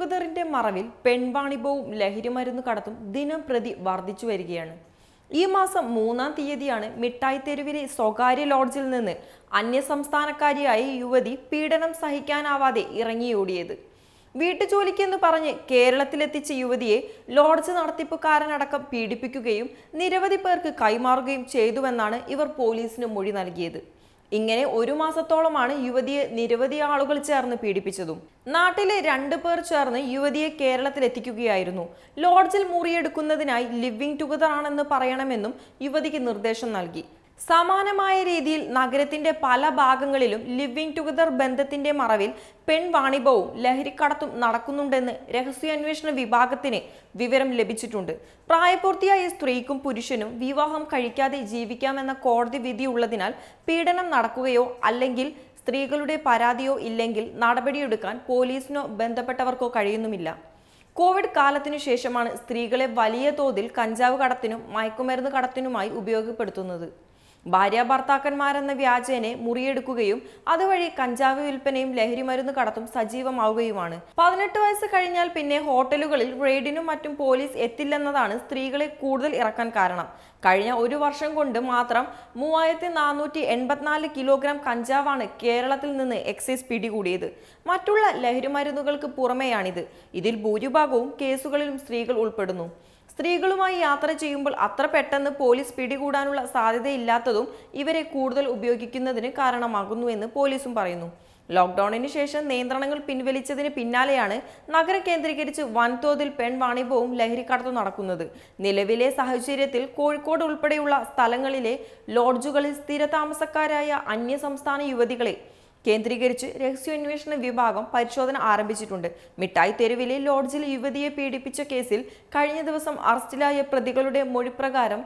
ടുഗദറിന്റെ മറവിൽ പെൺവാണിഭവും ലഹരിമരുന്ന് കടത്തും ദിനം പ്രതി വർദ്ധിച്ചു വരികയാണ് ഈ മാസം മൂന്നാം തീയതിയാണ് മിഠായി തെരുവിലെ സ്വകാര്യ ലോഡ്ജിൽ നിന്ന് അന്യസംസ്ഥാനക്കാരിയായ യുവതി പീഡനം സഹിക്കാനാവാതെ ഇറങ്ങിയോടിയത് വീട്ടുജോലിക്കെന്ന് പറഞ്ഞ് കേരളത്തിലെത്തിച്ച യുവതിയെ ലോഡ്ജ് നടത്തിപ്പുകാരനടക്കം പീഡിപ്പിക്കുകയും നിരവധി പേർക്ക് കൈമാറുകയും ചെയ്തുവെന്നാണ് ഇവർ പോലീസിന് മൊഴി നൽകിയത് ഇങ്ങനെ ഒരു മാസത്തോളമാണ് യുവതിയെ നിരവധി ആളുകൾ ചേർന്ന് പീഡിപ്പിച്ചതും നാട്ടിലെ രണ്ടു പേർ ചേർന്ന് യുവതിയെ കേരളത്തിലെത്തിക്കുകയായിരുന്നു ലോഡ്ജിൽ മുറിയെടുക്കുന്നതിനായി ലിവിംഗ് ടുഗദർ ആണെന്ന് പറയണമെന്നും യുവതിക്ക് നിർദ്ദേശം നൽകി സമാനമായ രീതിയിൽ നഗരത്തിന്റെ പല ഭാഗങ്ങളിലും ലിവിംഗ് ടുഗദർ ബന്ധത്തിന്റെ മറവിൽ പെൺവാണിഭവും ലഹരിക്കടത്തും നടക്കുന്നുണ്ടെന്ന് രഹസ്യാന്വേഷണ വിഭാഗത്തിന് വിവരം ലഭിച്ചിട്ടുണ്ട് പ്രായപൂർത്തിയായ സ്ത്രീക്കും പുരുഷനും വിവാഹം കഴിക്കാതെ ജീവിക്കാമെന്ന കോടതി വിധിയുള്ളതിനാൽ പീഡനം നടക്കുകയോ അല്ലെങ്കിൽ സ്ത്രീകളുടെ പരാതിയോ ഇല്ലെങ്കിൽ നടപടിയെടുക്കാൻ പോലീസിനോ ബന്ധപ്പെട്ടവർക്കോ കഴിയുന്നുമില്ല കോവിഡ് കാലത്തിനു ശേഷമാണ് സ്ത്രീകളെ വലിയ തോതിൽ കഞ്ചാവ് കടത്തിനും മയക്കുമരുന്ന് കടത്തിനുമായി ഉപയോഗപ്പെടുത്തുന്നത് ഭാര്യ ഭർത്താക്കന്മാരെന്ന വ്യാജേനെ മുറിയെടുക്കുകയും അതുവഴി കഞ്ചാവ് വിൽപ്പനയും ലഹരിമരുന്ന് കടത്തും സജീവമാവുകയുമാണ് പതിനെട്ട് വയസ്സ് കഴിഞ്ഞാൽ പിന്നെ ഹോട്ടലുകളിൽ റെയ്ഡിനും മറ്റും പോലീസ് എത്തില്ലെന്നതാണ് സ്ത്രീകളെ കൂടുതൽ ഇറക്കാൻ കാരണം കഴിഞ്ഞ ഒരു വർഷം കൊണ്ട് മാത്രം മൂവായിരത്തി നാനൂറ്റി എൺപത്തിനാല് കിലോഗ്രാം കഞ്ചാവാണ് കേരളത്തിൽ നിന്ന് എക്സൈസ് പിടികൂടിയത് മറ്റുള്ള ലഹരിമരുന്നുകൾക്ക് പുറമെയാണിത് ഇതിൽ ഭൂരിഭാഗവും കേസുകളിലും സ്ത്രീകൾ ഉൾപ്പെടുന്നു സ്ത്രീകളുമായി യാത്ര ചെയ്യുമ്പോൾ അത്ര പെട്ടെന്ന് പോലീസ് പിടികൂടാനുള്ള സാധ്യതയില്ലാത്തതും ഇവരെ കൂടുതൽ ഉപയോഗിക്കുന്നതിന് കാരണമാകുന്നു എന്ന് പോലീസും പറയുന്നു ലോക്ക്ഡൌണിന് ശേഷം നിയന്ത്രണങ്ങൾ പിൻവലിച്ചതിന് പിന്നാലെയാണ് നഗരം കേന്ദ്രീകരിച്ച് വൻതോതിൽ പെൺവാണിഭവും ലഹരിക്കടത്തും നടക്കുന്നത് നിലവിലെ സാഹചര്യത്തിൽ കോഴിക്കോട് ഉൾപ്പെടെയുള്ള സ്ഥലങ്ങളിലെ ലോഡ്ജുകളിൽ സ്ഥിരതാമസക്കാരായ അന്യസംസ്ഥാന യുവതികളെ കേന്ദ്രീകരിച്ച് രഹസ്യാന്വേഷണ വിഭാഗം പരിശോധന ആരംഭിച്ചിട്ടുണ്ട് മിഠായി തെരുവിലെ ലോഡ്ജിൽ യുവതിയെ പീഡിപ്പിച്ച കേസിൽ കഴിഞ്ഞ ദിവസം അറസ്റ്റിലായ പ്രതികളുടെ മൊഴിപ്രകാരം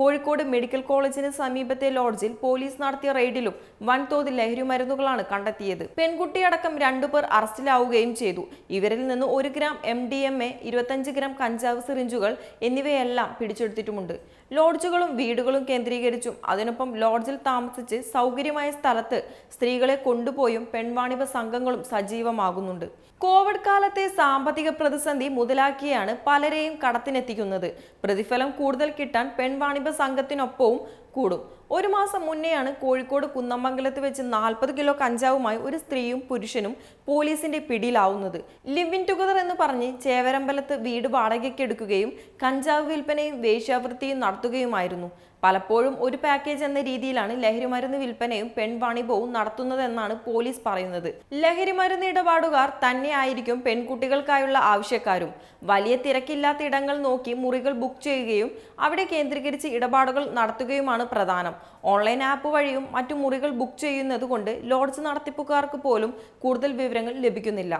കോഴിക്കോട് മെഡിക്കൽ കോളേജിന് സമീപത്തെ ലോഡ്ജിൽ പോലീസ് നടത്തിയ റെയ്ഡിലും വൻതോതിൽ മരുന്നുകളാണ് കണ്ടെത്തിയത് പെൺകുട്ടിയടക്കം രണ്ടുപേർ അറസ്റ്റിലാവുകയും ചെയ്തു ഇവരിൽ നിന്ന് ഒരു gram M D M A ഇരുപത്തഞ്ച് ഗ്രാം കഞ്ചാവ് സിറിഞ്ചുകൾ എന്നിവയെല്ലാം പിടിച്ചെടുത്തിട്ടുമുണ്ട് ലോഡ്ജുകളും വീടുകളും കേന്ദ്രീകരിച്ചും അതിനൊപ്പം ലോഡ്ജിൽ താമസിച്ച് സൗകര്യമായ സ്ഥലത്ത് സ്ത്രീകളെ കൊണ്ടുപോയും പെൺവാണിഭ സംഘങ്ങളും സജീവമാകുന്നുണ്ട് കോവിഡ് കാലത്തെ സാമ്പത്തിക പ്രതിസന്ധി മുതലാക്കിയാണ് പലരെയും കടത്തിനെത്തിക്കുന്നത് പ്രതിഫലം കൂടുതൽ കിട്ടാൻ പെൺവാണിഭ സംഘത്തിനൊപ്പവും കൂടും ഒരു മാസം മുന്നെയാണ് കോഴിക്കോട് കുന്നമംഗലത്ത് വെച്ച് നാൽപ്പത് കിലോ കഞ്ചാവുമായി ഒരു സ്ത്രീയും പുരുഷനും പോലീസിന്റെ പിടിയിലാവുന്നത് ലിവിൻ ടുഗദർ എന്ന് പറഞ്ഞ് ചേവരമ്പലത്ത് വീട് വാടകയ്ക്കെടുക്കുകയും കഞ്ചാവ് വിൽപ്പനയും വേശ്യാവൃത്തിയും നടത്തുകയുമായിരുന്നു പലപ്പോഴും ഒരു പാക്കേജ് എന്ന രീതിയിലാണ് ലഹരിമരുന്ന് വിൽപ്പനയും പെൺവാണിഭവും നടത്തുന്നതെന്നാണ് പോലീസ് പറയുന്നത് ലഹരിമരുന്ന് ഇടപാടുകാർ തന്നെയായിരിക്കും പെൺകുട്ടികൾക്കായുള്ള ആവശ്യക്കാരും വലിയ തിരക്കില്ലാത്ത ഇടങ്ങൾ നോക്കി മുറികൾ ബുക്ക് ചെയ്യുകയും അവിടെ കേന്ദ്രീകരിച്ച് ഇടപാടുകൾ നടത്തുകയുമാണ് എന്നതാണ് പ്രധാനം ഓൺലൈൻ ആപ്പ് വഴിയും മറ്റു മുറികൾ ബുക്ക് ചെയ്യുന്നത് കൊണ്ട് ലോഡ്ജ് നടത്തിപ്പുകാർക്ക് പോലും കൂടുതൽ വിവരങ്ങൾ ലഭിക്കുന്നില്ല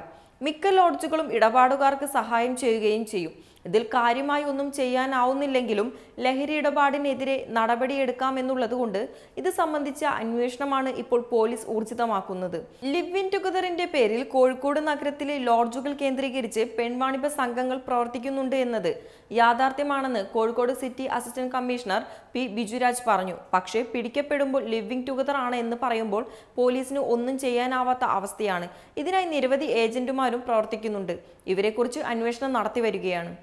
മിക്ക ലോഡ്ജുകളും ഇടപാടുകാർക്ക് സഹായം ചെയ്യുകയും ചെയ്യും ഇതിൽ കാര്യമായി ഒന്നും ചെയ്യാനാവുന്നില്ലെങ്കിലും ലഹരി ഇടപാടിനെതിരെ നടപടിയെടുക്കാമെന്നുള്ളതുകൊണ്ട് ഇത് സംബന്ധിച്ച അന്വേഷണമാണ് ഇപ്പോൾ പോലീസ് ഊർജിതമാക്കുന്നത് ലിവ് ഇൻ ടുഗദറിന്റെ പേരിൽ കോഴിക്കോട് നഗരത്തിലെ ലോഡ്ജുകൾ കേന്ദ്രീകരിച്ച് പെൺവാണിഭ സംഘങ്ങൾ പ്രവർത്തിക്കുന്നുണ്ട് എന്നത് യാഥാർത്ഥ്യമാണെന്ന് Kozhikode city assistant commissioner P Bijuraj പറഞ്ഞു പക്ഷേ പിടിക്കപ്പെടുമ്പോൾ ഇൻ ടുഗദർ ആണ് എന്ന് പറയുമ്പോൾ പോലീസിന് ഒന്നും ചെയ്യാനാവാത്ത അവസ്ഥയാണ് ഇതിനായി നിരവധി ഏജന്റുമാർ പ്രവർത്തിക്കുന്നുണ്ട് ഇവരെക്കുറിച്ച് അന്വേഷണം നടത്തി വരികയാണ്